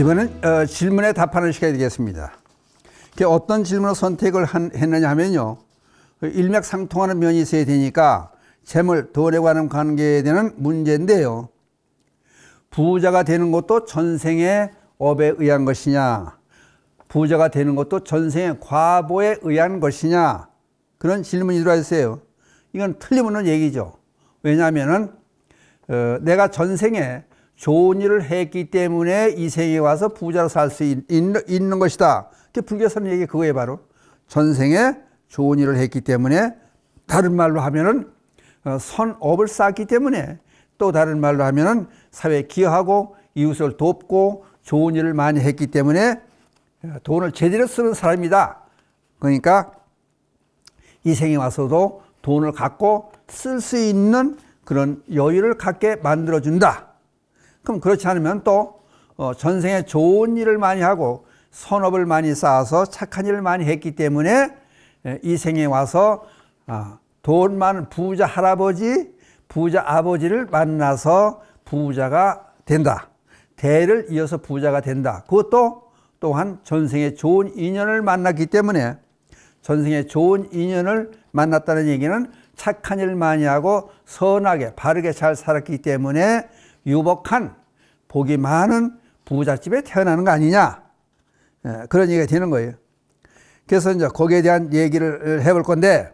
이번엔 어, 질문에 답하는 시간이 되겠습니다. 어떤 질문을 선택을 한, 했느냐 하면요. 그 일맥상통하는 면이 있어야 되니까 재물, 돈에 관한 관계에 대한 문제인데요. 부자가 되는 것도 전생의 업에 의한 것이냐, 부자가 되는 것도 전생의 과보에 의한 것이냐, 그런 질문이 들어와 있어요. 이건 틀림없는 얘기죠. 왜냐하면 어, 내가 전생에 좋은 일을 했기 때문에 이생에 와서 부자로 살 수 있는 것이다. 그 불교사는 얘기 그거예요, 바로. 전생에 좋은 일을 했기 때문에 다른 말로 하면은 어, 선업을 쌓기 때문에 또 다른 말로 하면은 사회에 기여하고 이웃을 돕고 좋은 일을 많이 했기 때문에 어, 돈을 제대로 쓰는 사람이다. 그러니까 이 생에 와서도 돈을 갖고 쓸 수 있는 그런 여유를 갖게 만들어준다. 그럼 그렇지 않으면 또 어, 전생에 좋은 일을 많이 하고 선업을 많이 쌓아서 착한 일을 많이 했기 때문에 예, 이 생에 와서 아, 돈 많은 부자 할아버지, 부자 아버지를 만나서 부자가 된다. 대를 이어서 부자가 된다. 그것도 또한 전생에 좋은 인연을 만났기 때문에 전생에 좋은 인연을 만났다는 얘기는 착한 일을 많이 하고 선하게 바르게 잘 살았기 때문에 유복한 복이 많은 부잣집에 태어나는 거 아니냐 예, 그런 얘기가 되는 거예요. 그래서 이제 거기에 대한 얘기를 해 볼 건데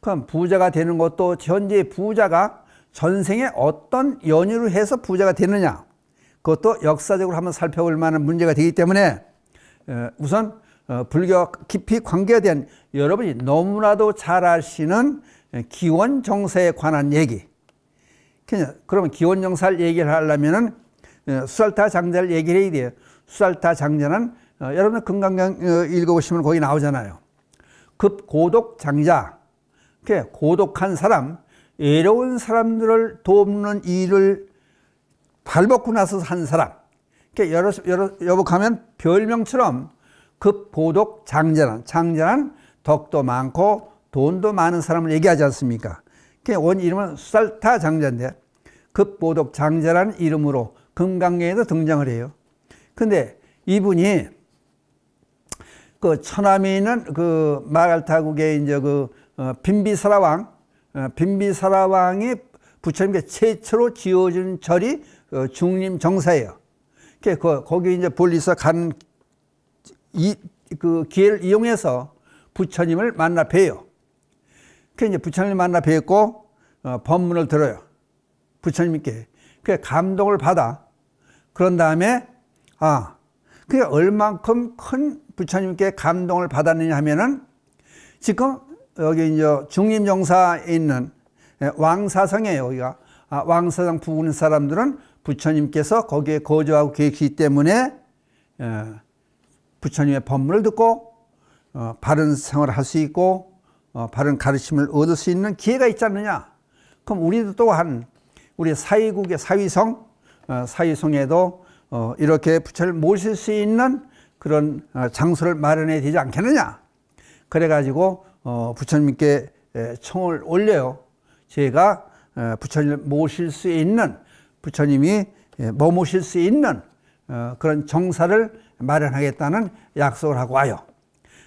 그럼 부자가 되는 것도 현재 부자가 전생에 어떤 연유를 해서 부자가 되느냐 그것도 역사적으로 한번 살펴볼 만한 문제가 되기 때문에 예, 우선 어, 불교 깊이 관계에 대한 여러분이 너무나도 잘 아시는 기원 정세에 관한 얘기 그러면 기원정사를 얘기를 하려면은 예, 수살타 장자를 얘기를 해야 돼요. 수살타 장자는 어, 여러분 건강경 어, 읽어보시면 거기 나오잖아요. 급고독 장자, 이렇게 고독한 사람, 애로운 사람들을 돕는 일을 발벗고 나서 한 사람. 이렇게 여러 여러 여복하면 별명처럼 급고독 장자는 장자는 덕도 많고 돈도 많은 사람을 얘기하지 않습니까? 원 이름은 살타 장자인데 급보독 장자라는 이름으로 금강경에도 등장을 해요. 근데 이분이 그 천암에 있는 그 마갈타국의 이제 그 어, 빈비사라 왕, 어, 빈비사라 왕이 부처님께 최초로 지어준 절이 어, 중림 정사예요. 그 거기 이제 볼리서 간이그 기회를 이용해서 부처님을 만나 뵈요. 그 이제 부처님 만나 뵙고 어, 법문을 들어요. 부처님께 그 감동을 받아. 그런 다음에 아 그게 얼만큼 큰 부처님께 감동을 받았느냐 하면은 지금 여기 이제 중림정사에 있는 예, 왕사성에 여기가 아, 왕사성 부근 사람들은 부처님께서 거기에 거주하고 계시기 때문에 에, 예, 부처님의 법문을 듣고 어, 바른 생활을 할 수 있고 어, 바른 가르침을 얻을 수 있는 기회가 있지 않느냐. 그럼 우리도 또한 우리 사위국의 사위성, 어, 사위성에도 어, 이렇게 부처를 모실 수 있는 그런 장소를 마련해야 되지 않겠느냐. 그래가지고 부처님께 청을 올려요. 제가 부처님을 모실 수 있는 부처님이 머무실 예, 뭐 수 있는 그런 정사를 마련하겠다는 약속을 하고 와요.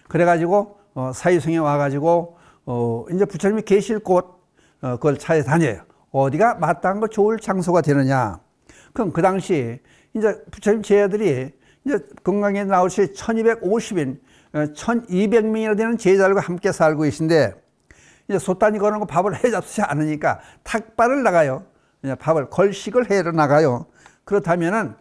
그래가지고 사이성에 와가지고 어, 이제 부처님이 계실 곳, 어, 그걸 찾아다녀요. 어디가 마땅한 거 좋을 장소가 되느냐. 그럼 그 당시 이제 부처님 제자들이 이제 건강에 나올 시 1250인, 1200명이나 어, 되는 제자들과 함께 살고 계신데, 이제 소단이 거는 거 밥을 해 잡지 않으니까 탁발을 나가요. 그냥 밥을, 걸식을 해러 나가요. 그렇다면은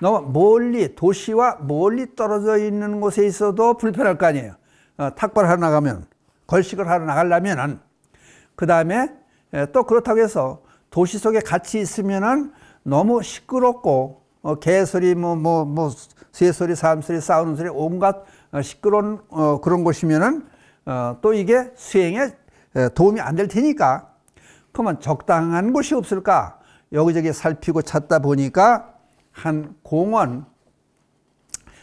너무 멀리, 도시와 멀리 떨어져 있는 곳에 있어도 불편할 거 아니에요. 어, 탁발하러 나가면. 걸식을 하러 나가려면은 그 다음에 예, 또 그렇다고 해서 도시 속에 같이 있으면은 너무 시끄럽고 어, 개소리 뭐 뭐뭐 뭐, 뭐, 새소리 사람소리 싸우는 소리 온갖 어, 시끄러운 어, 그런 곳이면은 어, 또 이게 수행에 도움이 안 될 테니까 그러면 적당한 곳이 없을까 여기저기 살피고 찾다 보니까 한 공원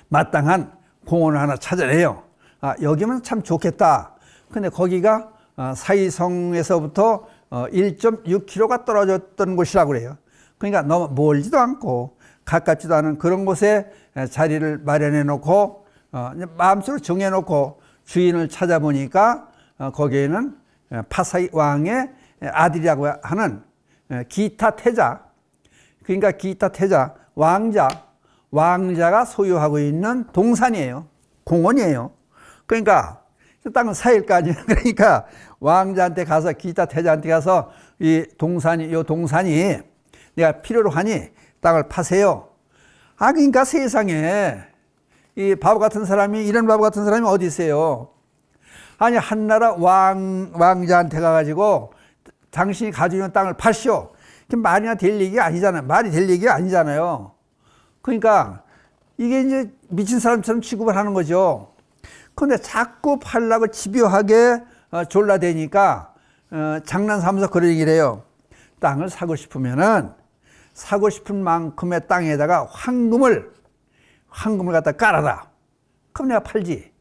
마땅한 공원을 하나 찾아내요. 아, 여기면 참 좋겠다. 근데 거기가 어, 사이성에서부터 1.6km가 어, 떨어졌던 곳이라고 그래요. 그러니까 너무 멀지도 않고 가깝지도 않은 그런 곳에 자리를 마련해 놓고 어, 마음속으로 정해 놓고 주인을 찾아보니까 거기에는 파사이 왕의 아들이라고 하는 기타 태자 그러니까 기타 태자 왕자 왕자가 소유하고 있는 동산이에요 공원이에요 그러니까 땅은 4일까지. 그러니까 왕자한테 가서 기타 태자한테 가서 이 동산이, 요 동산이 내가 필요로 하니 땅을 파세요. 아, 그러니까 세상에 이 바보 같은 사람이, 이런 바보 같은 사람이 어디 있어요? 아니, 한나라 왕, 왕자한테 가가지고 당신이 가지고 있는 땅을 파시오. 그 말이나 될얘기 아니잖아요. 말이 될얘기 아니잖아요. 그러니까 이게 이제 미친 사람처럼 취급을 하는 거죠. 근데 자꾸 팔라고 집요하게 어, 졸라대니까 어, 장난삼아서 그런 얘기를 해요. 땅을 사고 싶으면은 사고 싶은 만큼의 땅에다가 황금을 황금을 갖다 깔아라. 그럼 내가 팔지.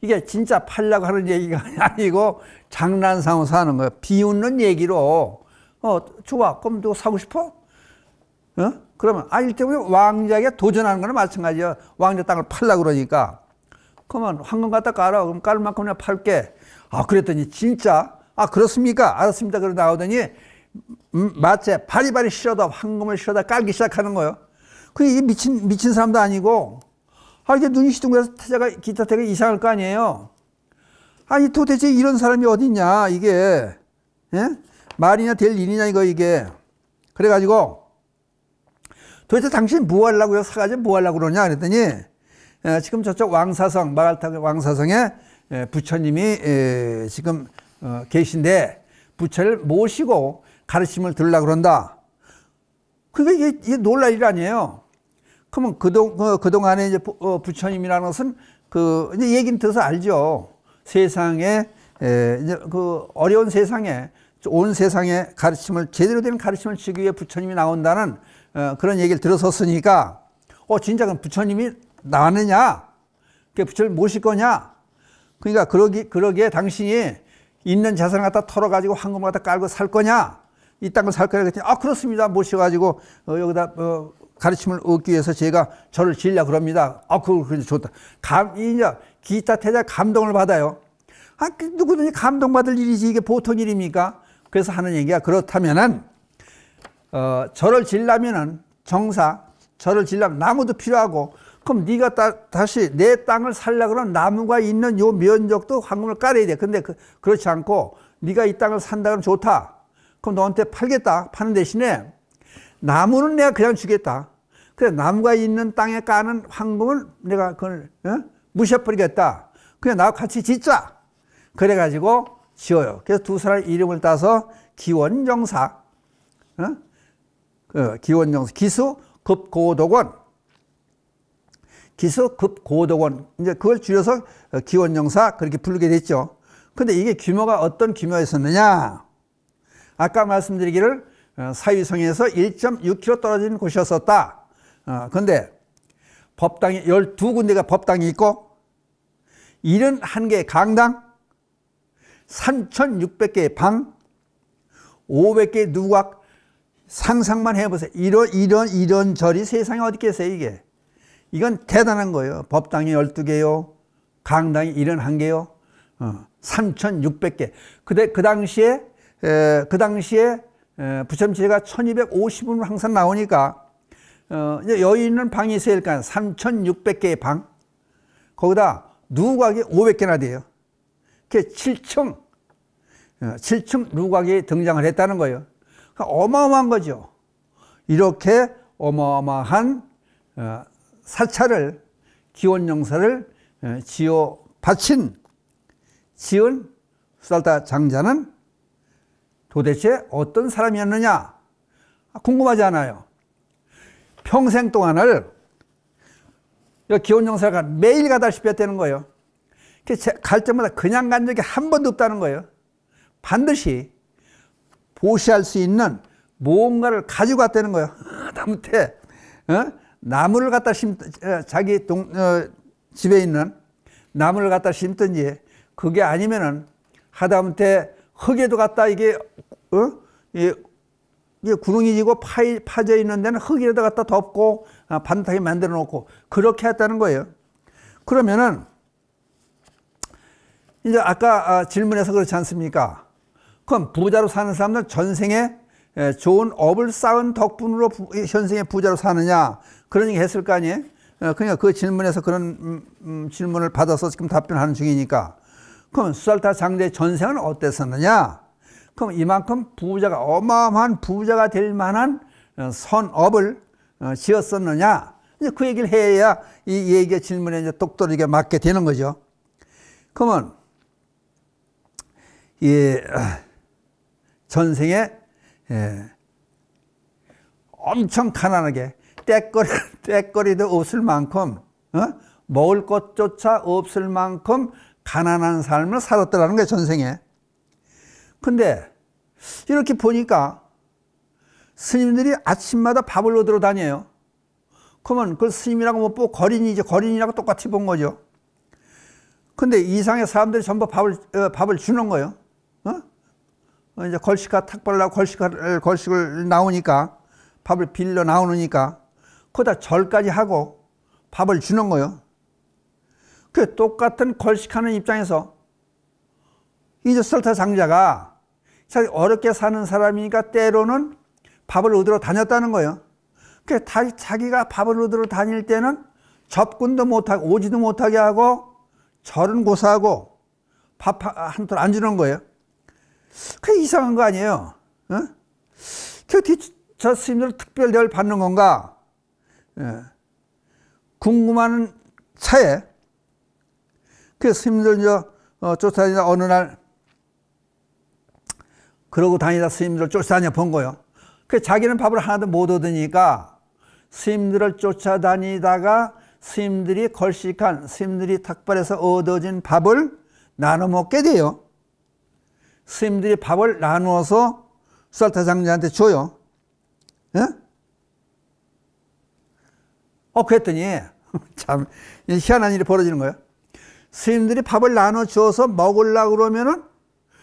이게 진짜 팔라고 하는 얘기가 아니고 장난삼아서 사는 거예요. 비웃는 얘기로 어 좋아. 그럼 너 사고 싶어? 어? 그러면 아일때에 왕자에게 도전하는 거나 마찬가지예요. 왕자 땅을 팔라 고 그러니까 그러면 황금 갖다 깔아. 그럼 깔 만큼 그냥 팔게. 아, 그랬더니 진짜? 아, 그렇습니까? 알았습니다. 그러 나오더니 음, 마치 바리바리 실어다 황금을 실어다 깔기 시작하는 거예요. 그게 미친, 미친 사람도 아니고, 아, 이게 눈이 시둥그래서 타자가, 기타 태가 이상할 거 아니에요. 아니, 도대체 이런 사람이 어딨냐, 이게. 예? 말이나 될 일이냐, 이거, 이게. 그래가지고, 도대체 당신 뭐 하려고요? 사가지 뭐 하려고 그러냐? 그랬더니, 예, 지금 저쪽 왕사성 마갈타 왕사성에 예, 부처님이 예, 지금 어, 계신데 부처를 모시고 가르침을 들으려 그런다. 그게 이게, 놀랄 일 아니에요. 그러면 그동 그, 그동안에 이제 어, 부처님이라는 것은 그 이제 얘긴 들어서 알죠. 세상에 이제 그 어려운 세상에 온 세상에 가르침을 제대로 된 가르침을 주기 위해 부처님이 나온다는 어, 그런 얘기를 들었었으니까 어 진짜 그 부처님이 나왔느냐? 그 부처를 모실 거냐? 그러니까 그러기, 그러기에 당신이 있는 자산을 갖다 털어가지고 황금 갖다 깔고 살 거냐? 이 땅을 살 거냐? 그랬더니, 아, 그렇습니다. 모셔가지고, 어, 여기다, 어, 가르침을 얻기 위해서 제가 저를 지려 그럽니다. 아, 그거, 그 좋다. 감, 이제 기타 태자 감동을 받아요. 아, 그 누구든지 감동받을 일이지 이게 보통 일입니까? 그래서 하는 얘기가 그렇다면은, 어, 저를 질려면은 정사, 저를 질려면 나무도 필요하고, 그럼 네가 다, 시내 땅을 살라 그러면 나무가 있는 요 면적도 황금을 깔아야 돼. 근데 그, 그렇지 않고 네가 이 땅을 산다 그러면 좋다. 그럼 너한테 팔겠다. 파는 대신에 나무는 내가 그냥 주겠다. 그래 나무가 있는 땅에 까는 황금을 내가 그걸 어? 무시해버리겠다. 그냥 나와 같이 짓자. 그래가지고 지어요. 그래서 두 사람 이름을 따서 기원정사, 어? 어, 기원정사, 기수 급고독원 기소급고도원 이제 그걸 줄여서 어, 기원용사 그렇게 부르게 됐죠. 근데 이게 규모가 어떤 규모였었느냐? 아까 말씀드리기를 어, 사위성에서 1.6km 떨어진 곳이었었다. 그런데 어, 법당이 12군데가 법당이 있고 71개 강당 3,600개의 방 500개의 누각 상상만 해보세요. 이런 이런 이런 절이 세상에 어디 있겠어요 이게. 이건 대단한 거예요. 법당이 12개요. 강당이 71개요. 어, 3,600개. 그때 그 당시에 에, 그 당시에 에, 부처님제가 1250은 항상 나오니까 어, 이제 여유 있는 방이 있으니까 어 3,600개의 방. 거기다 누각이 500개나 돼요. 그게 7층, 7층 누각이 등장을 했다는 거예요. 그 어마어마한 거죠. 이렇게 어마어마한 어, 사찰을 기원용사를 어, 지어 바친 지은 수달타 장자는 도대체 어떤 사람이었느냐 아, 궁금하지 않아요 평생 동안을 기원용사가 매일 가다시피 했다는 거예요 갈 때마다 그냥 간 적이 한 번도 없다는 거예요 반드시 보시할 수 있는 무언가를 가지고 왔다는 거예요 하다못해 어? 나무를 갖다 심 어, 자기 동, 어, 집에 있는 나무를 갖다 심든지 그게 아니면은 하다못해 흙에도 갖다 이게 어? 이, 게구렁이 지고 파, 파져 있는 데는 흙에다 갖다 덮고 아, 반듯하게 만들어 놓고 그렇게 했다는 거예요. 그러면은 이제 아까 아, 질문에서 그렇지 않습니까? 그럼 부자로 사는 사람들 전생에 예, 좋은 업을 쌓은 덕분으로 현생의 부자로 사느냐 그런 얘기 했을 거 아니에요. 예, 그러니까 그 질문에서 그런 음, 음, 질문을 받아서 지금 답변하는 중이니까 그럼 수살타 장제의 전생은 어땠었느냐? 그럼 이만큼 부자가 어마어마한 부자가 될 만한 어, 선업을 어, 지었었느냐? 이제 그 얘기를 해야 이 얘기의 질문에 이제 똑돌이게 맞게 되는 거죠. 그러면 예, 어, 전생에 예. 엄청 가난하게 떼거리, 떼거리도 없을 만큼 어? 먹을 것조차 없을 만큼 가난한 삶을 살았더라는 거예요 전생에 근데 이렇게 보니까 스님들이 아침마다 밥을 얻으러 다녀요 그러면 그 스님이라고 못 뭐 보고 거린이지 거린이라고 똑같이 본 거죠 근데 이상의 사람들이 전부 밥을, 어, 밥을 주는 거예요 어? 어, 이제 걸식가 탁발라 걸식을 걸식을 나오니까 밥을 빌려 나오니까 거기다 절까지 하고 밥을 주는 거예요. 그 똑같은 걸식하는 입장에서 이저설타 장자가 어렵게 사는 사람이니까 때로는 밥을 얻으러 다녔다는 거예요. 그 자기가 밥을 얻으러 다닐 때는 접근도 못하고 오지도 못하게 하고 절은 고사하고 밥한톨안 주는 거예요. 그게 이상한 거 아니에요? 어? 어게저 스님들 특별 대을 받는 건가? 예. 궁금한 차에 그 스님들 이제 어, 쫓아다니다 어느 날 그러고 다니다 스님들 쫓아다녀 본 거요. 그 자기는 밥을 하나도 못 얻으니까 스님들을 쫓아다니다가 스님들이 걸식한 스님들이 탁발에서 얻어진 밥을 나눠 먹게 돼요. 스님들이 밥을 나누어서 수살타 장자한테 줘요. 예? 어, 그랬더니, 참, 희한한 일이 벌어지는 거예요. 스님들이 밥을 나눠 주서 먹으려고 그러면은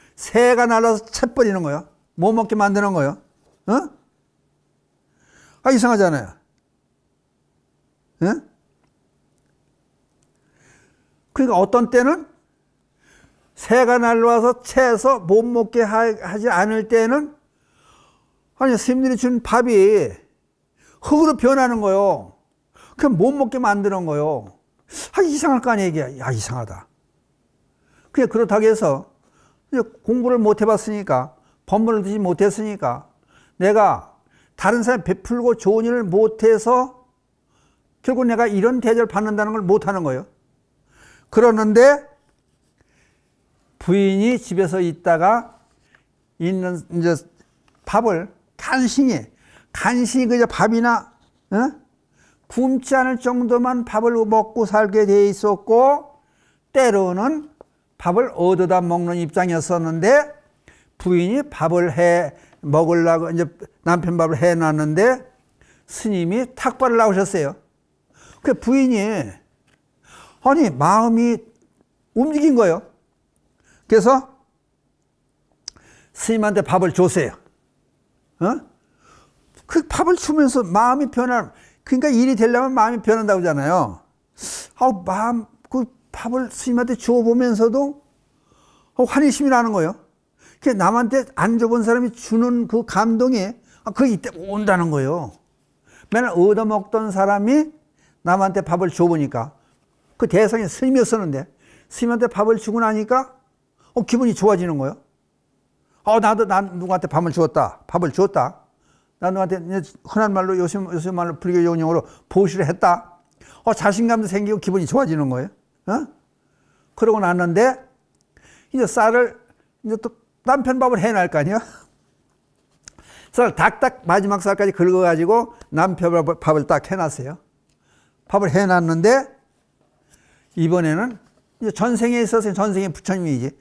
새가 날아서 채버리는 거예요. 못 뭐 먹게 만드는 거예요. 어? 아, 이상하잖아요. 예? 그러니까 어떤 때는 새가 날와서 라 채서 못 먹게 하지 않을 때는 아니 스님들이 준 밥이 흙으로 변하는 거요. 그못 먹게 만드는 거요. 아 이상할 거 아니야 이게. 야 이상하다. 그냥 그렇다고 해서 공부를 못 해봤으니까 법문을 듣지 못했으니까 내가 다른 사람 베풀고 좋은 일을 못해서 결국 내가 이런 대접을 받는다는 걸 못하는 거예요. 그러는데 부인이 집에서 있다가 있는 이제 밥을 간신히 간신히 그저 밥이나 어? 굶지 않을 정도만 밥을 먹고 살게 돼 있었고 때로는 밥을 얻어다 먹는 입장이었었는데 부인이 밥을 해 먹으려고 이제 남편 밥을 해 놨는데 스님이 탁발을 나오셨어요. 그 부인이 아니 마음이 움직인 거예요. 그래서 스님한테 밥을 줬어요. 어? 그 밥을 주면서 마음이 변할, 그러니까 일이 되려면 마음이 변한다고 하잖아요. 아 마음, 그 밥을 스님한테 줘보면서도 어, 환희심이 나는 거예요. 그 남한테 안 줘본 사람이 주는 그 감동이 아, 그 이때 온다는 거예요. 맨날 얻어먹던 사람이 남한테 밥을 줘보니까 그 대상이 스님이었었는데 스님한테 밥을 주고 나니까 어, 기분이 좋아지는 거예요. 어, 나도 난 누구한테 밥을 주었다. 밥을 주었다. 난 누구한테 흔한 말로 요즘 요즘 말로 불교 용어로 보시를 했다. 어, 자신감도 생기고 기분이 좋아지는 거예요. 어? 그러고 났는데 이제 쌀을 이제 또 남편 밥을 해낼 거 아니야? 쌀 닥닥 마지막 쌀까지 긁어가지고 남편 밥을 딱 해놨어요. 밥을 해놨는데 이번에는 전생에 있어서 전생에 부처님이지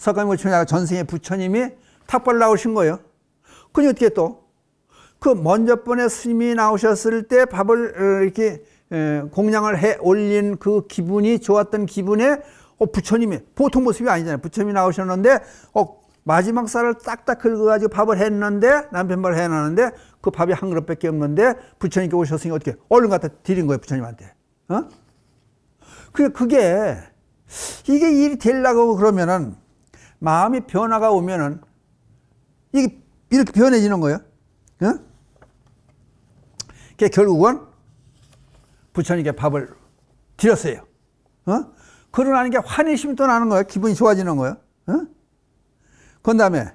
석가모니 부처님, 전생의 부처님이 탁발 나오신 거예요. 그니 어떻게 또? 그 먼저 번에 스님이 나오셨을 때 밥을 어, 이렇게 공양을 해 올린 그 기분이 좋았던 기분에 어, 부처님이 보통 모습이 아니잖아요. 부처님이 나오셨는데 어, 마지막 쌀을 딱딱 긁어가지고 밥을 했는데 남편 말 해놨는데 그 밥이 한 그릇밖에 없는데 부처님께 오셨으니 어떻게 얼른 갖다 드린 거예요 부처님한테. 어? 그게 이게 일이 되려고 그러면은 마음이 변화가 오면은 이게 이렇게 변해지는 거예요. 응? 어? 그 결국은 부처님께 밥을 드렸어요. 어? 그러나는 게 환희심이 또 나는 거예요. 기분이 좋아지는 거예요. 어? 그 다음에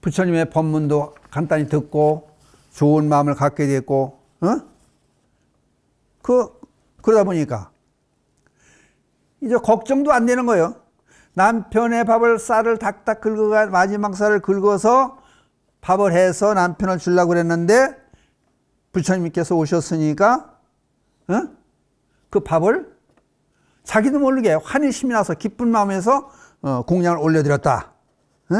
부처님의 법문도 간단히 듣고 좋은 마음을 갖게 됐고, 어? 그, 그러다 보니까 이제 걱정도 안 되는 거예요. 남편의 밥을 쌀을 닥닥 긁어 마지막 쌀을 긁어서 밥을 해서 남편을 주려고 그랬는데 부처님께서 오셨으니까 어? 그 밥을 자기도 모르게 환희심이 나서 기쁜 마음에서 어, 공양을 올려드렸다. 어?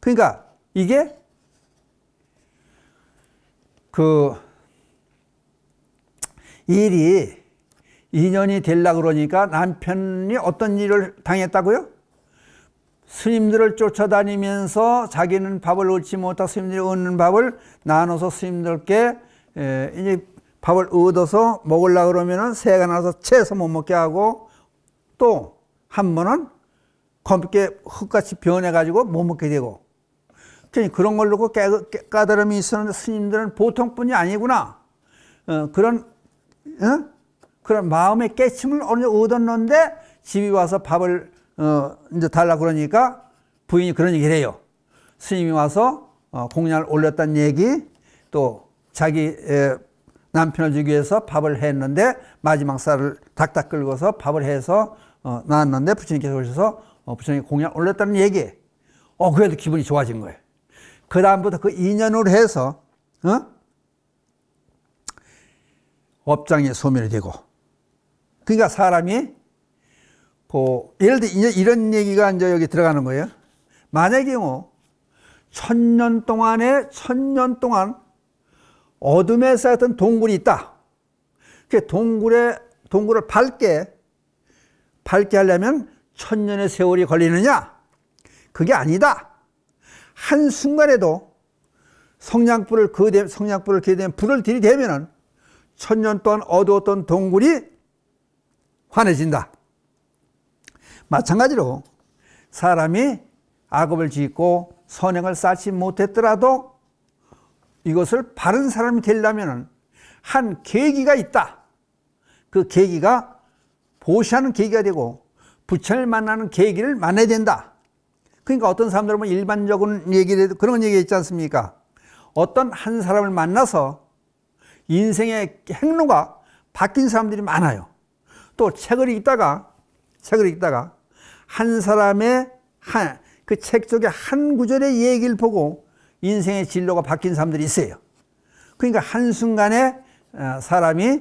그러니까 이게 그 일이 인연이 되려 그러니까 남편이 어떤 일을 당했다고요? 스님들을 쫓아다니면서 자기는 밥을 얻지 못하 스님들이 얻는 밥을 나눠서 스님들께 예, 이제 밥을 얻어서 먹으려 그러면은 새가 나서 채서 못 먹게 하고 또 한 번은 검게 흙같이 변해가지고 못 먹게 되고 그런 걸 놓고 그 깨, 깨, 까이 있었는데 스님들은 보통뿐이 아니구나 어, 그런 어? 그런 마음의 깨침을 어느 얻었는데 집이 와서 밥을 어, 이제 달라 그러니까 부인이 그런 얘기를 해요. 스님이 와서 어, 공양을 올렸다는 얘기 또 자기 남편을 주기 위해서 밥을 했는데 마지막 쌀을 닥닥 긁어서 밥을 해서 어, 나왔는데 부처님께서 오셔서 어, 부처님 공양 올렸다는 얘기. 어 그래도 기분이 좋아진 거예요. 그 다음부터 그 인연으로 해서 어? 업장에 소멸이 되고 그러니까 사람이 그 예를 들어 이런 얘기가 이제 여기 들어가는 거예요. 만의 경우 뭐 천년 동안에 천 년 동안 어둠에 쌓였던 동굴이 있다. 그 동굴에 동굴을 밝게 밝게 하려면 천년의 세월이 걸리느냐? 그게 아니다. 한 순간에도 성냥불을 그대 성냥불을 그대 불을 들이대면은 천년 동안 어두웠던 동굴이 환해진다. 마찬가지로 사람이 악업을 짓고 선행을 쌓지 못했더라도 이것을 바른 사람이 되려면 한 계기가 있다. 그 계기가 보시하는 계기가 되고 부처를 만나는 계기를 만나야 된다. 그러니까 어떤 사람들은 뭐 일반적인 얘기를 그런 얘기 있지 않습니까? 어떤 한 사람을 만나서 인생의 행로가 바뀐 사람들이 많아요. 또 책을 읽다가 책을 읽다가 한 사람의 한 그책 속에 한 구절의 얘기를 보고 인생의 진로가 바뀐 사람들이 있어요. 그러니까 한순간에 어, 사람이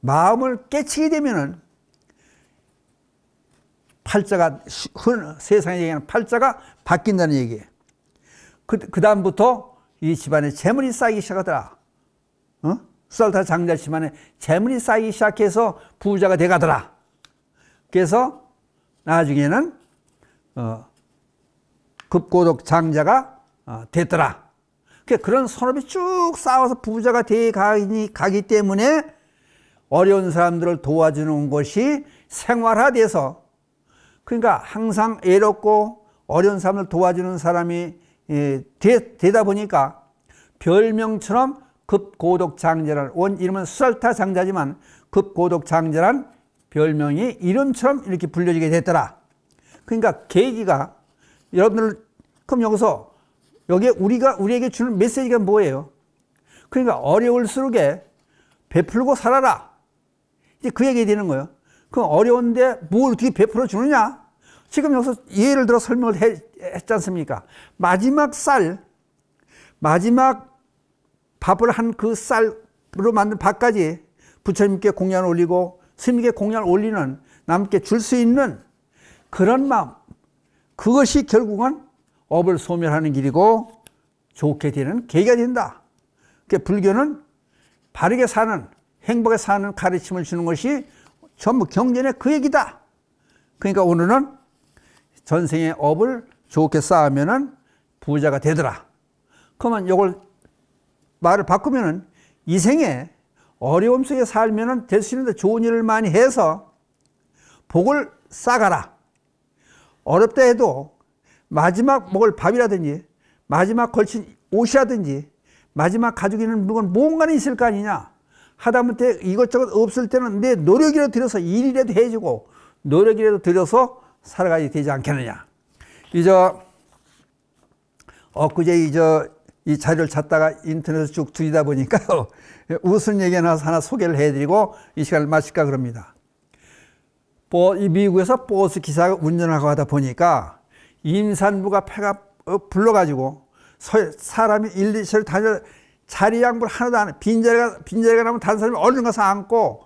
마음을 깨치게 되면은 팔자가 세상에 얘기하는 팔자가 바뀐다는 얘기예요. 그, 그 다음부터 이 집안에 재물이 쌓이기 시작하더라. 어? 썰타 장자치만에 재물이 쌓이기 시작해서 부자가 돼가더라. 그래서 나중에는 어, 급고독 장자가 어, 됐더라. 그러 그런 선업이 쭉 쌓아서 부자가 돼가니 가기 때문에 어려운 사람들을 도와주는 것이 생활화돼서 그러니까 항상 애롭고 어려운 사람을 도와주는 사람이 되, 예, 되다 보니까 별명처럼 급고독장제란 원 이름은 수살타장자지만 급고독장제란 별명이 이름처럼 이렇게 불려지게 됐더라. 그러니까 계기가 여러분들 그럼 여기서 여기에 우리가 우리에게 주는 메시지가 뭐예요? 그러니까 어려울수록에 베풀고 살아라. 이제 그 얘기 되는 거예요. 그럼 어려운데 뭘 어떻게 베풀어 주느냐? 지금 여기서 예를 들어 설명을 했, 했지 않습니까? 마지막 쌀, 마지막 밥을 한 그 쌀로 으 만든 밥까지 부처님께 공연 올리고 스님께 공연 올리는 남께 줄 수 있는 그런 마음 그것이 결국은 업을 소멸하는 길이고 좋게 되는 계기가 된다. 그러니까 불교는 바르게 사는 행복에 사는 가르침을 주는 것이 전부 경전의 그 얘기다. 그러니까 오늘은 전생의 업을 좋게 쌓으면 부자가 되더라. 그러면 이걸 말을 바꾸면은 이 생에 어려움 속에 살면은 될 수 있는데 좋은 일을 많이 해서 복을 싸가라. 어렵다 해도 마지막 먹을 밥이라든지 마지막 걸친 옷이라든지 마지막 가지고 있는 물건 뭔가는 있을 거 아니냐. 하다못해 이것저것 없을 때는 내 노력이라도 들여서 일이라도 해주고 노력이라도 들여서 살아가야 되지 않겠느냐. 이저 엊그제 이저 이 자료를 찾다가 인터넷을 쭉 뒤지다 보니까요. 웃은 얘기 하나, 하나 소개를 해드리고 이 시간을 마칠까 그럽니다. 이 미국에서 버스 기사가 운전하고 하다 보니까 임산부가 폐가 불러가지고 사람이 일리 서로 다녀 자리 양보를 하나도 안, 빈자리가, 빈자리가 나면 다른 사람이 얼른 가서 앉고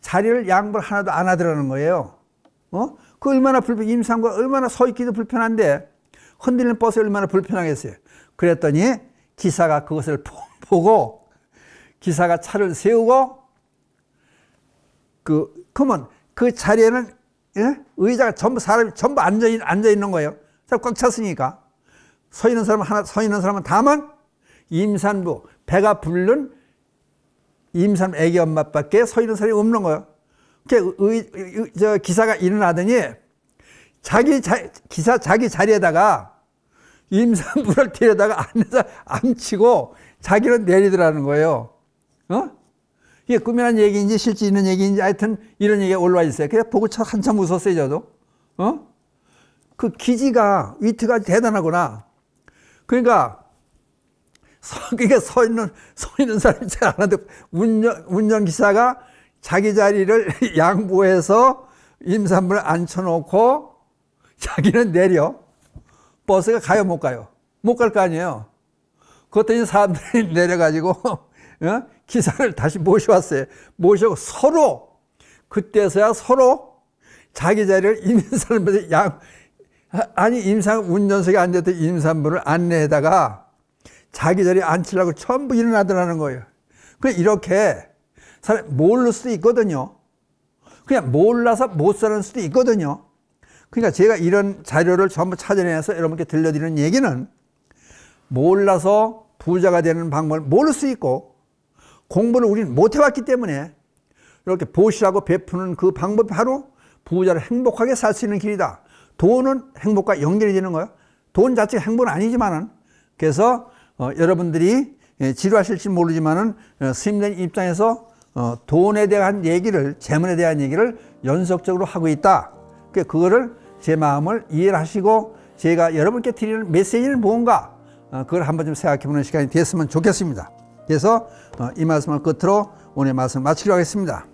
자리를 양보를 하나도 안 하더라는 거예요. 어? 그 얼마나 불편, 임산부가 얼마나 서 있기도 불편한데 흔들리는 버스 얼마나 불편하겠어요. 그랬더니 기사가 그것을 보고 기사가 차를 세우고 그 그러면 그 자리에는 예? 의자가 전부 사람이 전부 앉아, 앉아 있는 거예요. 꽉 찼으니까 서 있는 사람 하나 서 있는 사람은 다만 임산부 배가 불른 임산 부 애기 엄마밖에 서 있는 사람이 없는 거예요. 그저 기사가 일어나더니 자기 자, 기사 자기 자리에다가 임산부를 뒤에다가 안에서 암치고 자기를 내리더라는 거예요. 어? 이게 꾸며난 얘기인지 실제 있는 얘기인지 하여튼 이런 얘기가 올라와 있어요. 그래서 보고 한참 웃었어요, 저도. 어? 그 기지가, 위트가 대단하구나. 그러니까, 서, 그러니까 서 있는, 서 있는 사람이 잘 안 하는데, 운전, 운전기사가 자기 자리를 양보해서 임산부를 앉혀놓고 자기는 내려. 버스가 가요 못 가요 못 갈 거 아니에요 그랬더니 사람들이 내려가지고 어? 기사를 다시 모셔왔어요 모셔고 서로 그때서야 서로 자기 자리를 임산부에 양 아, 아니 임상 운전석에 앉았던 임산부를 안내에다가 자기 자리에 앉히려고 전부 일어나더라는 거예요 그 이렇게 사람 모를 수도 있거든요 그냥 몰라서 못 사는 수도 있거든요 그러니까 제가 이런 자료를 전부 찾아내서 여러분께 들려드리는 얘기는 몰라서 부자가 되는 방법을 모를 수 있고 공부를 우리는 못 해왔기 때문에 이렇게 보시라고 베푸는 그 방법이 바로 부자를 행복하게 살 수 있는 길이다. 돈은 행복과 연결이 되는 거예요. 돈 자체가 행복은 아니지만은 그래서 어, 여러분들이 예, 지루하실지 모르지만은 어, 스님들 입장에서 어, 돈에 대한 얘기를 재물에 대한 얘기를 연속적으로 하고 있다. 그거를 제 마음을 이해 하시고 제가 여러분께 드리는 메시지는 언가 어, 그걸 한번 좀 생각해 보는 시간이 됐으면 좋겠습니다. 그래서 어, 이 말씀을 끝으로 오늘 말씀 마치려 하겠습니다.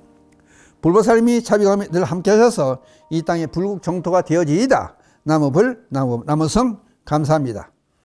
불보살님이 자비감이 늘 함께 하셔서 이 땅의 불국 정토가 되어지이다. 나무불, 나무성 감사합니다.